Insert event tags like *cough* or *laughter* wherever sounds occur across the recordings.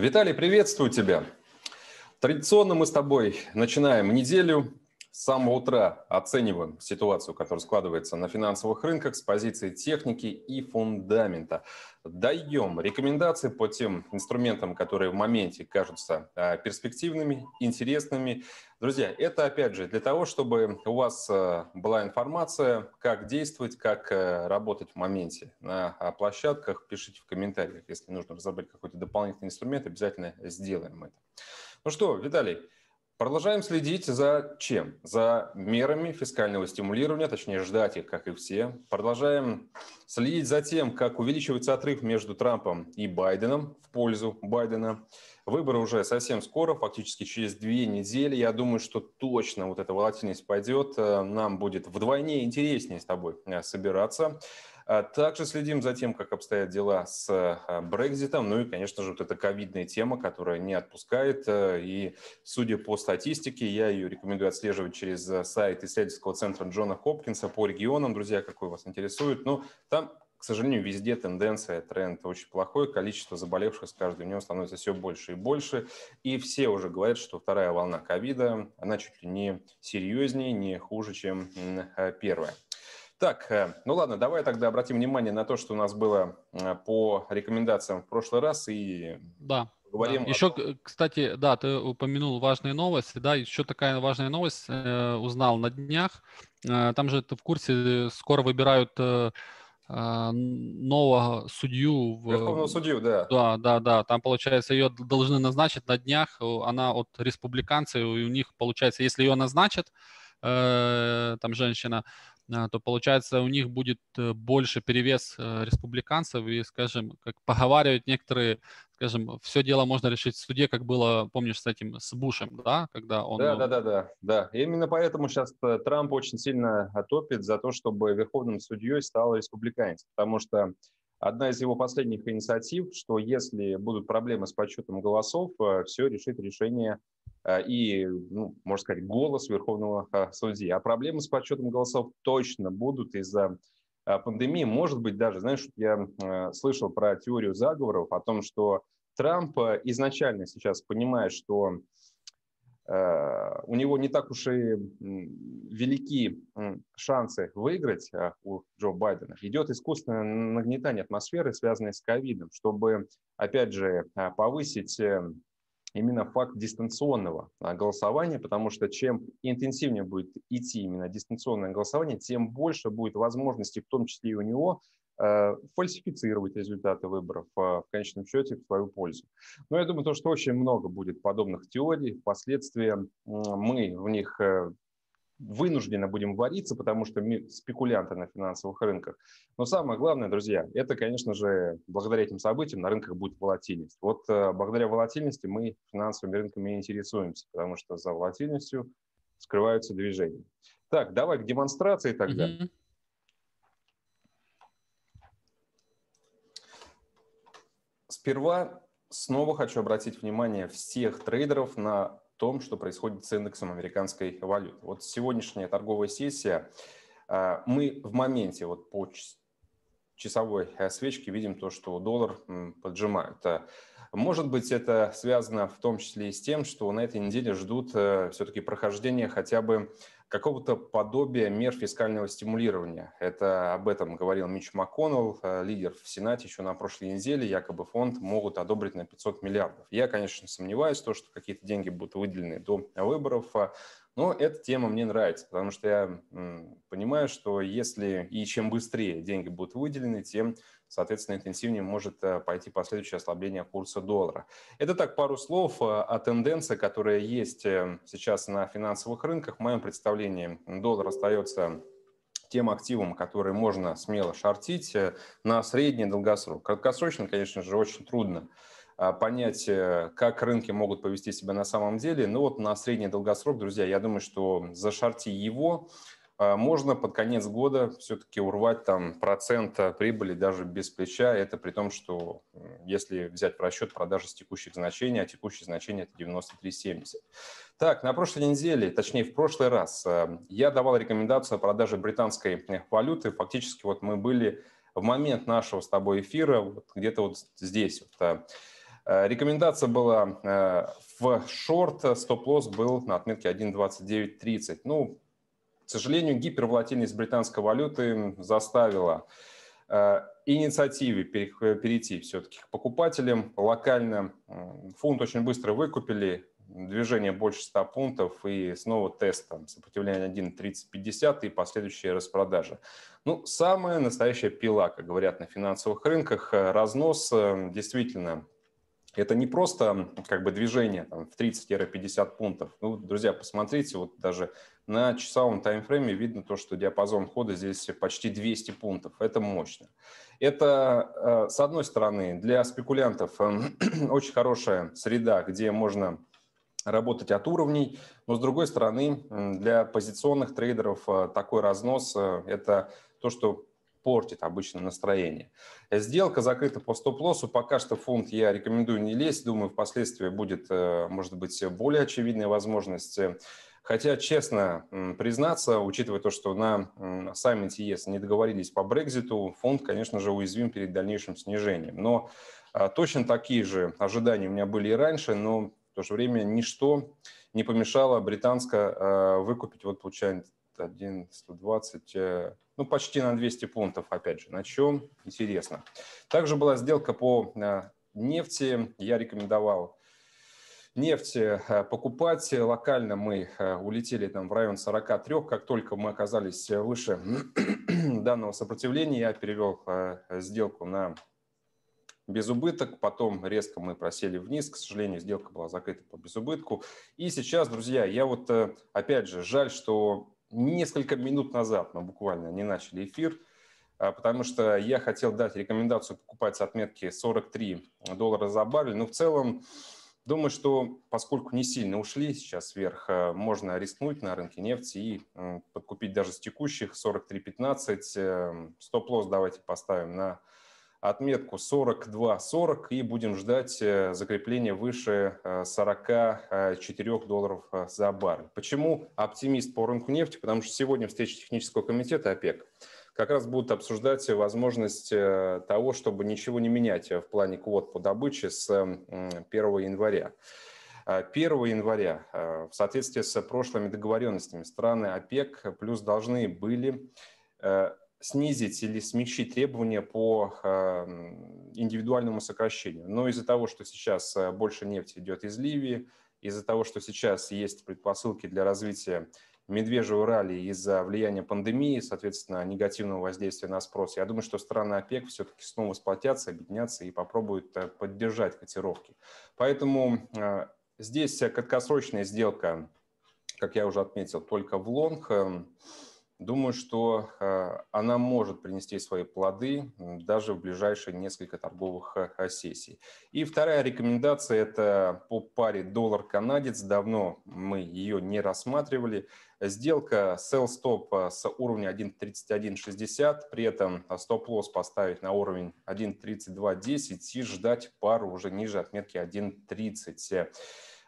Виталий, приветствую тебя. Традиционно мы с тобой начинаем неделю с самого утра оцениваем ситуацию, которая складывается на финансовых рынках с позиции техники и фундамента. Даем рекомендации по тем инструментам, которые в моменте кажутся а, перспективными, интересными. Друзья, это опять же для того, чтобы у вас а, была информация, как действовать, как а, работать в моменте на площадках. Пишите в комментариях, если нужно разобрать какой-то дополнительный инструмент, обязательно сделаем это. Ну что, Виталий, Продолжаем следить за чем? За мерами фискального стимулирования, точнее ждать их, как и все. Продолжаем следить за тем, как увеличивается отрыв между Трампом и Байденом в пользу Байдена. Выборы уже совсем скоро, фактически через две недели. Я думаю, что точно вот эта волатильность пойдет. Э, нам будет вдвойне интереснее с тобой э, собираться. А также следим за тем, как обстоят дела с а, Брекзитом. Ну и, конечно же, вот эта ковидная тема, которая не отпускает. Э, и, судя по статистике, я ее рекомендую отслеживать через э, сайт исследовательского центра Джона Хопкинса по регионам, друзья, какой вас интересует. Но ну, там к сожалению, везде тенденция, тренд очень плохой. Количество заболевших с каждым днем становится все больше и больше. И все уже говорят, что вторая волна ковида, она чуть ли не серьезнее, не хуже, чем э, первая. Так, э, ну ладно, давай тогда обратим внимание на то, что у нас было э, по рекомендациям в прошлый раз и да. Говорим да. Еще, о... кстати, да, ты упомянул важные новости, да, еще такая важная новость э, узнал на днях. Э, там же ты в курсе, скоро выбирают э, э, нового судью. В, Верховного судью, да. Да, да, да. Там, получается, ее должны назначить на днях. Она от республиканцев, и у них, получается, если ее назначат, э, там женщина, а, то получается у них будет э, больше перевес э, республиканцев и, скажем, как поговаривают некоторые, скажем, все дело можно решить в суде, как было, помнишь, с этим, с Бушем, да, когда он... Да, э, да, да, да, да. именно поэтому сейчас Трамп очень сильно отопит за то, чтобы верховным судьей стал республиканец, потому что одна из его последних инициатив, что если будут проблемы с подсчетом голосов, все решит решение а, и, ну, можно сказать, голос верховного а, судьи. А проблемы с подсчетом голосов точно будут из-за а, пандемии. Может быть, даже, знаешь, я слышал про теорию заговоров о том, что Трамп изначально сейчас понимает, что у него не так уж и велики шансы выиграть у Джо Байдена. Идет искусственное нагнетание атмосферы, связанное с ковидом, чтобы, опять же, повысить эм, именно факт дистанционного а, голосования, потому что чем интенсивнее будет идти именно дистанционное голосование, тем больше будет возможностей, в том числе и у него, э, фальсифицировать результаты выборов э, в конечном счете в свою пользу. Но я думаю, то, что очень много будет подобных теорий. Впоследствии мы в них э, вынужденно будем вариться, потому что спекулянты на финансовых рынках. Но самое главное, друзья, это, конечно же, благодаря этим событиям на рынках будет волатильность. Вот э, благодаря волатильности мы финансовыми рынками интересуемся, потому что за волатильностью скрываются движения. Так, давай к демонстрации тогда. Mm-hmm. Сперва снова хочу обратить внимание всех трейдеров на том, что происходит с индексом американской валюты. Вот сегодняшняя торговая сессия, э, мы в моменте вот по часовой э, свечке видим то, что доллар поджимает. Э, может быть, это связано в том числе и с тем, что на этой неделе ждут все-таки прохождения хотя бы какого-то подобия мер фискального стимулирования. Это об этом говорил Мич МакКоннелл, э, лидер в Сенате еще на прошлой неделе. Якобы фонд могут одобрить на 500 миллиардов. Я, конечно, сомневаюсь, в том, что какие-то деньги будут выделены до выборов. А но эта тема мне нравится, потому что я понимаю, что если и чем быстрее деньги будут выделены, тем, соответственно, интенсивнее может э, пойти последующее ослабление курса доллара. Это так пару слов э, о тенденции, которая есть эм, сейчас на финансовых рынках. В моем представлении доллар остается тем активом, который можно смело шортить э, на средний долгосрок. Краткосрочно, конечно же, очень трудно а, понять, э, как рынки могут повести себя на самом деле. Но ну вот на средний долгосрок, друзья, я думаю, что зашарти его, а, можно под конец года все-таки урвать там процента прибыли даже без плеча. Это при том, что если взять в расчет продажи с текущих значений, а текущие значения это 93,70. Так, на прошлой неделе, точнее в прошлый раз, а, я давал рекомендацию о продаже британской э, валюты. Фактически вот мы были в момент нашего с тобой эфира вот где-то вот здесь. Вот, Э, рекомендация была э, в шорт, э, стоп-лосс был на отметке 1.2930. Ну, к сожалению, гиперволатильность британской валюты заставила инициативе перейти все-таки к покупателям. Локально фунт очень быстро выкупили, движение больше 100 пунктов и снова тест там, сопротивление 1.3050 и последующие распродажи. Ну, самая настоящая пила, как говорят на финансовых рынках, разнос действительно это не просто как бы движение там, в 30-50 пунктов. Ну, друзья, посмотрите, вот даже на часовом таймфрейме видно то, что диапазон хода здесь почти 200 пунктов. Это мощно. Это, э, с одной стороны, для спекулянтов эм, *clears throat* очень хорошая среда, где можно работать от уровней, но, с другой стороны, для позиционных трейдеров э, такой разнос э, – это то, что портит обычно настроение. Сделка закрыта по стоп-лоссу. Пока что фунт я рекомендую не лезть. Думаю, впоследствии будет, э, может быть, более очевидная возможность. Хотя, честно признаться, учитывая то, что на саммите ЕС e не договорились по Брекзиту, фонд, конечно же, уязвим перед дальнейшим снижением. Но а, точно такие же ожидания у меня были и раньше, но в то же время ничто не помешало британско э, выкупить, вот получается, 101, 120, э, ну почти на 200 пунктов, опять же, на чем интересно. Также была сделка по э, нефти, я рекомендовал нефть э, покупать. Локально мы улетели там в район 43. Как только мы оказались выше *clears throat* данного сопротивления, я перевел сделку на без убыток, потом резко мы просели вниз, к сожалению, сделка была закрыта по безубытку. И сейчас, друзья, я вот, опять же, жаль, что несколько минут назад мы буквально не начали эфир, а, потому что я хотел дать рекомендацию покупать с отметки 43 доллара за баррель. Но в целом, думаю, что поскольку не сильно ушли сейчас вверх, а, можно рискнуть на рынке нефти и подкупить даже с текущих 43.15. Эм, стоп-лосс давайте поставим на отметку 42.40 и будем ждать э, закрепления выше 44 э, э, долларов за баррель. Почему оптимист по рынку нефти? Потому что сегодня встреча технического комитета ОПЕК как раз будут обсуждать возможность того, чтобы ничего не менять в плане квот по добыче с 1 января. 1 января в соответствии с прошлыми договоренностями страны ОПЕК плюс должны были снизить или смягчить требования по эм, индивидуальному сокращению. Но из-за того, что сейчас э, больше нефти идет из Ливии, из-за того, что сейчас есть предпосылки для развития медвежьего ралли из-за влияния пандемии, соответственно, негативного воздействия на спрос, я думаю, что страны ОПЕК все-таки снова сплотятся, объединятся и попробуют э, поддержать котировки. Поэтому э, здесь краткосрочная сделка, как я уже отметил, только в лонг. Эм, Думаю, что э, она может принести свои плоды даже в ближайшие несколько торговых э, э, сессий. И вторая рекомендация – это по паре доллар-канадец. Давно мы ее не рассматривали. Сделка sell-stop с уровня 1.3160, при этом стоп-лосс поставить на уровень 1.3210 и ждать пару уже ниже отметки 1.30.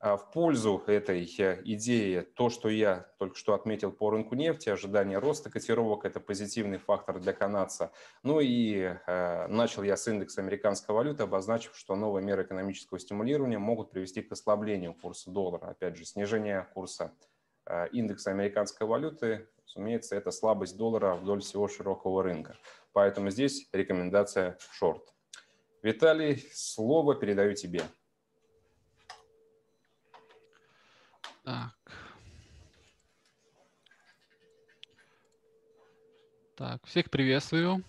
А, в пользу этой э, идеи то, что я только что отметил по рынку нефти, ожидание роста котировок – это позитивный фактор для канадца. Ну и э, начал я с индекса американской валюты, обозначив, что новые меры экономического стимулирования могут привести к ослаблению курса доллара. Опять же, снижение курса э, индекса американской валюты, разумеется, это слабость доллара вдоль всего широкого рынка. Поэтому здесь рекомендация шорт. Виталий, слово передаю тебе. Так. Так, всех приветствую.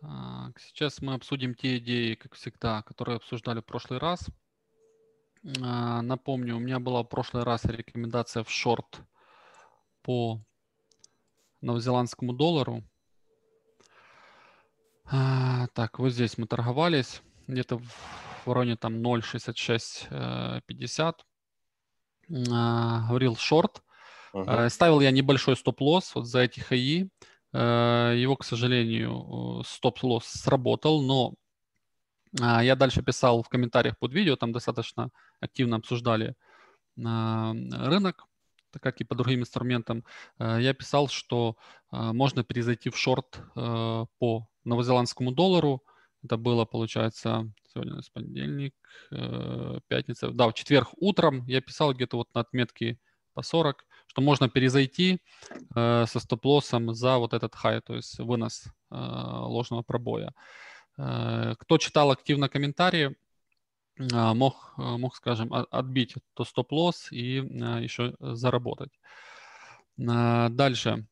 Так, сейчас мы обсудим те идеи, как всегда, которые обсуждали в прошлый раз. А, напомню, у меня была в прошлый раз рекомендация в шорт по новозеландскому доллару. А, так, вот здесь мы торговались где-то в в районе там 0,6650 в Real Short. Uh-huh. Ставил я небольшой стоп-лосс вот за эти хаи. А, его, к сожалению, стоп-лосс сработал, но а, я дальше писал в комментариях под видео, там достаточно активно обсуждали а, рынок, так как и по другим инструментам. Я писал, что можно перезайти в шорт по новозеландскому доллару – это было, получается, сегодня у нас понедельник, э, пятница. Да, в четверг утром я писал где-то вот на отметке по 40, что можно перезайти э, со стоп-лоссом за вот этот хай, то есть вынос э, ложного пробоя. Э, кто читал активно комментарии, э, мог, э, мог, скажем, отбить то стоп-лосс и э, еще заработать. Э, дальше.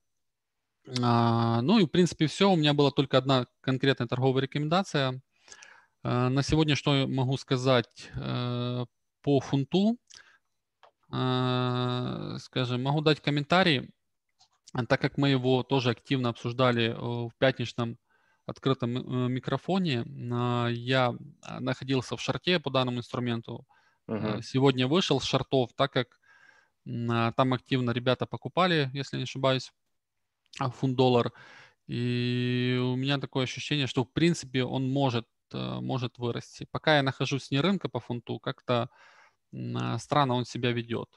А, ну и, в принципе, все. У меня была только одна конкретная торговая рекомендация. А, на сегодня что я могу сказать э, по фунту? А, скажем, могу дать комментарий, так как мы его тоже активно обсуждали э, в пятничном открытом э, микрофоне. Я находился в шарте по данному инструменту. Uh-huh. Сегодня вышел с шартов, так как там активно ребята покупали, если не ошибаюсь. А, фунт-доллар. И у меня такое ощущение, что в принципе он может, э, может вырасти. Пока я нахожусь не рынка по фунту, как-то а, странно он себя ведет.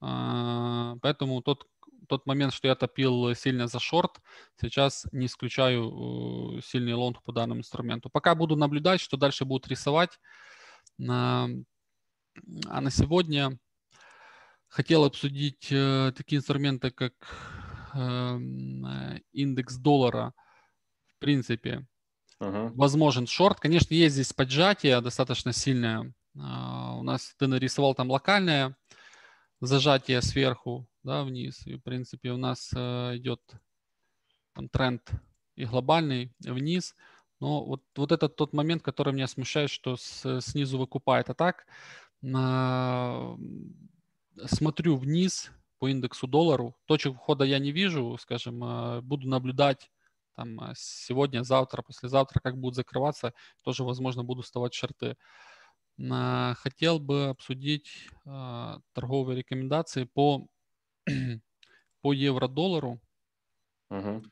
А, поэтому тот, тот момент, что я топил сильно за шорт, сейчас не исключаю э, сильный лонг по данному инструменту. Пока буду наблюдать, что дальше будут рисовать. А на сегодня хотел обсудить э, такие инструменты, как Эм, э, индекс доллара, в принципе, uh-huh. возможен шорт. Конечно, есть здесь поджатие достаточно сильное. А, у нас ты нарисовал там локальное зажатие сверху, да, вниз. И, в принципе, у нас э, идет там, тренд и глобальный вниз. Но вот, вот это тот момент, который меня смущает, что с, э, снизу выкупает. А так на... смотрю вниз, по индексу доллару. Точек входа я не вижу, скажем, э, буду наблюдать там э, сегодня, завтра, послезавтра, как будут закрываться, тоже, возможно, буду вставать шорты. Э, хотел бы обсудить торговые рекомендации по, *clears throat* по евро-доллару. Угу.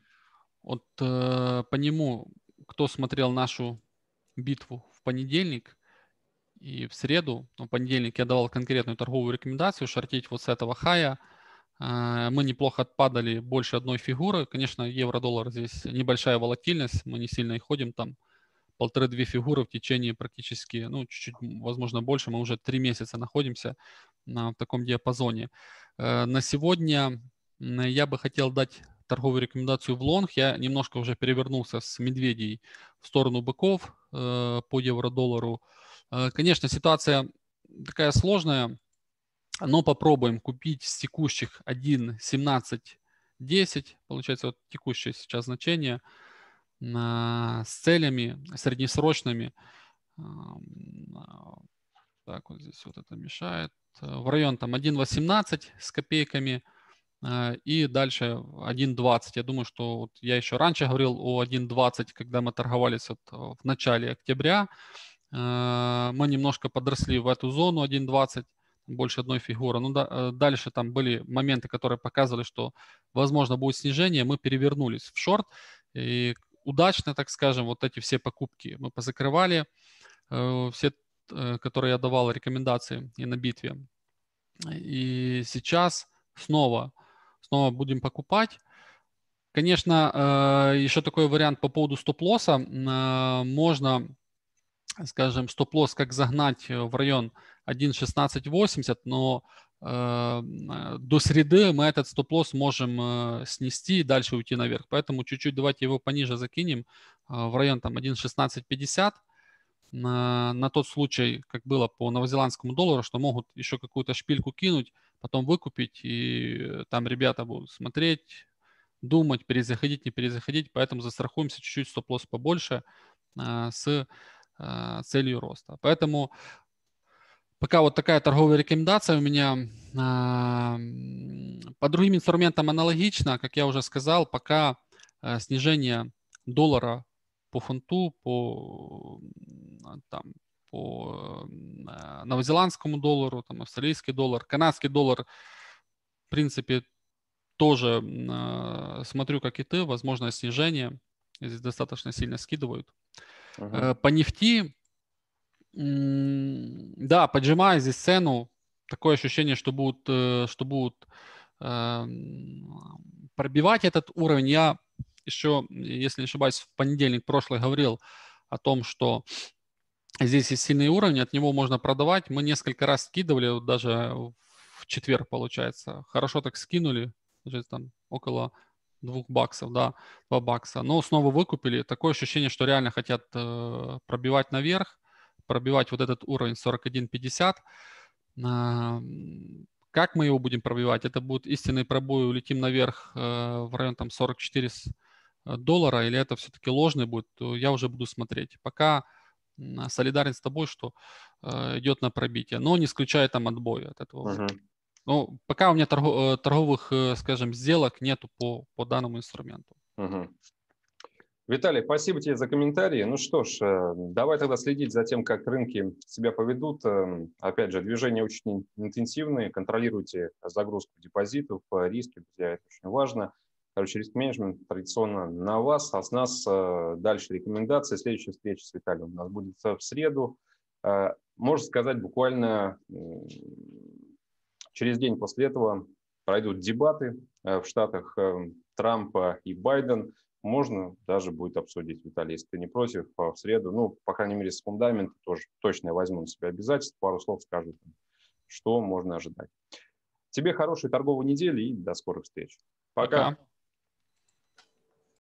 Вот по нему, кто смотрел нашу битву в понедельник и в среду, ну, в понедельник я давал конкретную торговую рекомендацию шортить вот с этого хая – а, мы неплохо отпадали больше одной фигуры. Конечно, евро-доллар здесь небольшая волатильность, мы не сильно и ходим там полторы-две фигуры в течение практически, ну, чуть-чуть, возможно, больше. Мы уже три месяца находимся на, в таком диапазоне. Э, на сегодня я бы хотел дать торговую рекомендацию в лонг. Я немножко уже перевернулся с медведей в сторону быков э, по евро-доллару. Э, конечно, ситуация такая сложная но попробуем купить с текущих 1.17.10, получается вот текущее сейчас значение, а, с целями среднесрочными. Так, вот здесь вот это мешает. В район там 1.18 с копейками а, и дальше 1.20. Я думаю, что вот я еще раньше говорил о 1.20, когда мы торговались вот э, в начале октября. А, мы немножко подросли в эту зону 1.20 больше одной фигуры. Ну, да, э, дальше там были моменты, которые показывали, что, возможно, будет снижение. Мы перевернулись в шорт. И удачно, так скажем, вот эти все покупки мы позакрывали. Э, все, э, которые я давал рекомендации и на битве. И сейчас снова, снова будем покупать. Конечно, еще такой вариант по поводу стоп-лосса. Можно, скажем, стоп-лосс как загнать в район 1.1680, но э, до среды мы этот стоп-лосс можем э, снести и дальше уйти наверх. Поэтому чуть-чуть давайте его пониже закинем э, в район там 1.1650 на, на тот случай, как было по новозеландскому доллару, что могут еще какую-то шпильку кинуть, потом выкупить, и там ребята будут смотреть, думать, перезаходить, не перезаходить. Поэтому застрахуемся чуть-чуть стоп-лосс побольше с целью роста. Поэтому Пока вот такая торговая рекомендация у меня. А, по другим инструментам аналогично, как я уже сказал, пока э, снижение доллара по фунту, по, а, там, по э, новозеландскому доллару, там, австралийский доллар, канадский доллар, в принципе, тоже а, смотрю, как и ты, возможно, снижение, здесь достаточно сильно скидывают. Ага. Э, по нефти да, поджимая здесь цену, такое ощущение, что будут, э, что будут эм, пробивать этот уровень. Я еще, если не ошибаюсь, в понедельник прошлый говорил о том, что здесь есть сильный уровень, от него можно продавать. Мы несколько раз скидывали, даже в четверг, получается. Хорошо так скинули, даже там около двух баксов, да, два бакса. Но снова выкупили. Такое ощущение, что реально хотят э, пробивать наверх пробивать вот этот уровень 41.50. А, как мы его будем пробивать? Это будет истинный пробой, улетим наверх э, в район там 44 э, доллара, или это все-таки ложный будет, то я уже буду смотреть. Пока солидарен с тобой, что э, идет на пробитие, но не исключая там отбоя от этого. Uh-huh. Ну, пока у меня торговых, скажем, сделок нету по, по данному инструменту. Угу. Виталий, спасибо тебе за комментарии. Ну что ж, э, давай тогда следить за тем, как рынки себя поведут. Э, опять же, движения очень интенсивные. Контролируйте загрузку депозитов, э, риски, друзья, это очень важно. Короче, риск-менеджмент традиционно на вас, а с нас дальше рекомендации. Следующая встреча с Виталием у нас будет в среду. Можно сказать, буквально через день после этого пройдут дебаты в Штатах Трампа и Байдена можно даже будет обсудить, Виталий, если ты не против, а в среду, ну, по крайней мере, с фундамента тоже точно я возьму на себя обязательство, пару слов скажу, что можно ожидать. Тебе хорошей торговой недели и до скорых встреч. Пока. Пока.